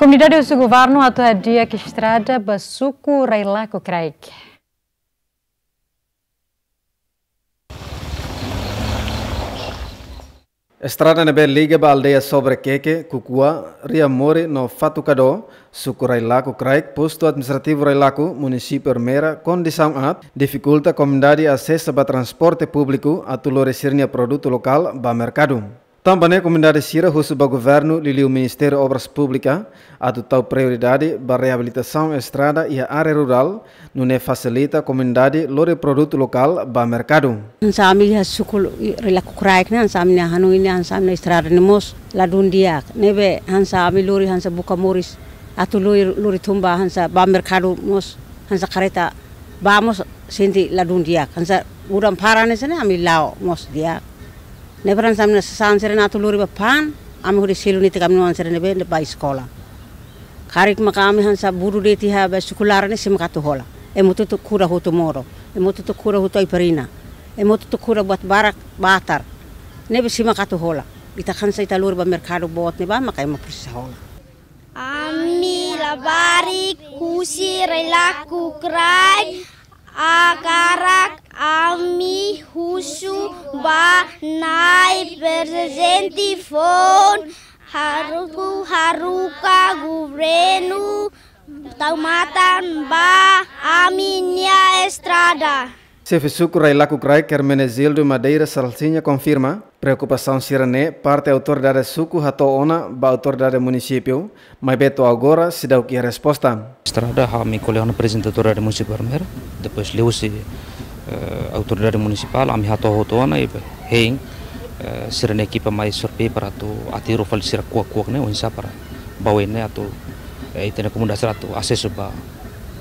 Comunidade do governo atua dia que estrada basuco Reilaco Craig. Estrada na liga ba aldeia sobre Queque, Cucua, Ria Mori no fatukado Suco Railaco Craig, posto administrativo Railaku, município Hermera, condição A, dificulta a comunidade acesso para transporte público a tuloresirnia produto local ba mercado. Também a comunidade husu recebe o governo e Ministério Obras Públicas a tau prioridade para reabilitação estrada e área rural, onde facilita a lore produto local para mercado. Ansami ya sukul relaku hanu ini ansami na estrada ni mos la dundia lori hansa buka moris atu lori lori tumba hansa ba mercado mos hansa kareta ba mos senti la dundia hansa udam parane sana ami lao mos dia. Ne pran samne sere na tuluri ba pan, ami huri silu niti kami nuan sere nebe ne ba iskola. Karik maka ami hansa buru deti ha ba sukulara ne katu hola. E mutu tu kura hutu moro, e mutu tu kura hutu iperina, e mutu tu kura buat barak batar. Nebe sima katu hola. Ita kansa ita luri ba merkado bot ne maka ima prisa hola. Ami labari kusi relaku krai akarak ami fon haruku haruka gubrenu tamatan ba aminia ya estrada. Cefesuc ilaku krai Hermenegildo de Madeira Salsinha konfirma. preocupação sirene parte autoridade suco suku ba autoridade município, mas Beto agora se dá que resposta. Estrada, a minha colega apresentadora de município Armeira, depois leu-se Eh, autoridade municipal ami hato hotona e hein eh, sirene equipa mai surpe para tu atiro fal sira kuak kuak ne onsa para bawene atau eh, itene komundas ratu aseso ba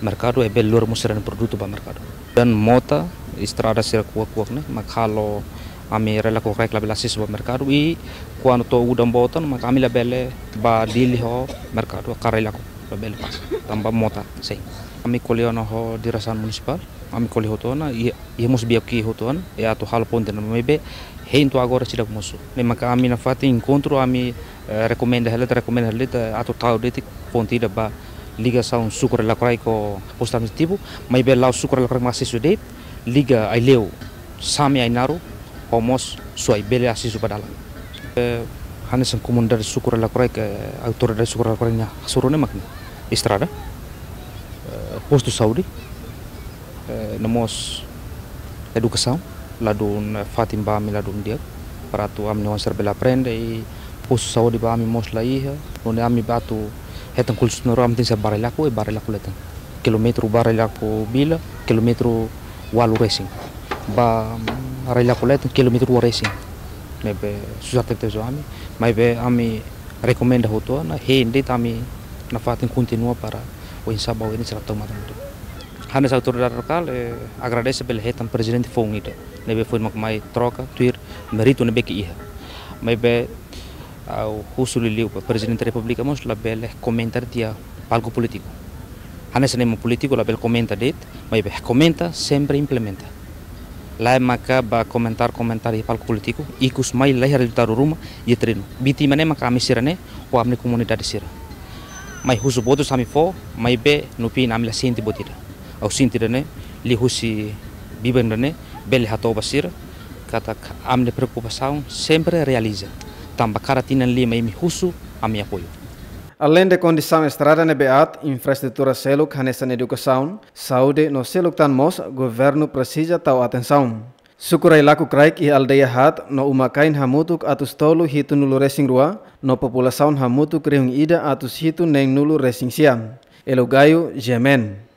mercado e belur musren produto ba mercado dan mota estrada sira kuak kuak ne makalo ami rela kuak rek la ases ba mercado i kuano to udam boton makami la bele ba dili ho mercado karela ko bele pas tambah mota sei kami kuliah ho di rasan municipal ami koli hotona ia mos bia ki hoton e ato hal ponte na mebe heinto agora tira musu me maka ami na fati encontro ami eh, rekomenda heleta rekomenda heleta ato tau detik ponte da ba liga sa un sucre la crai ko posta amitivo mai be la sucre la crai liga ai leu sami ai naru homos suai bele asisu badala e, hanes ang kumundar sukur la crai ke autor dari sukur la crai nya surone makni istrada e, posto saudi Eh, namoos educa são lá do eh, fatim bami lá do dia para tu am não ser bela prenda i pus saúde bami mos lá ia onde am batu hetan kulus no ram tinsa barelaku e barelaku letan kilometro barelaku bila kilometro walu racing ba barelaku letan kilometro walu racing nebe susah tetep suami mai be ami rekomenda hotoa na hende tami na fatin continua para o sabau o ini serata umat Hana autoridade local agradece pela reta presidente Fonida. Nebe foi uma mais troca, tuir merito nebe que ia. Mas be ao Russo Liliu, presidente da República, mos la bele comentar dia palco político. Hana se nem político la bele comenta dit mas be comenta sempre implementa. Lá é maca ba comentar comentar e palco político, e cus mai lá resultado rumo e treino. Biti mane maca amisirane ou amne comunidade sira. Mas russo bodo sami fo, mas be no namila senti sente botira. أو سنترنة لهوسي bibenrene bel hato basir kata amne preocupação sempre realiza tamba karatina lima imi husu ami apoio Além da condição estrada na BEAT, infraestrutura seluk hanessa na educação, saúde no seluk tan mos, governo precisa tau atenção. Sukurai laku kraik i aldeia hat no umakain hamutuk atus tolu hitu nulu resing rua, no população hamutuk reung ida atus hitu neng nulu resing siam. Elogayo, Jemen.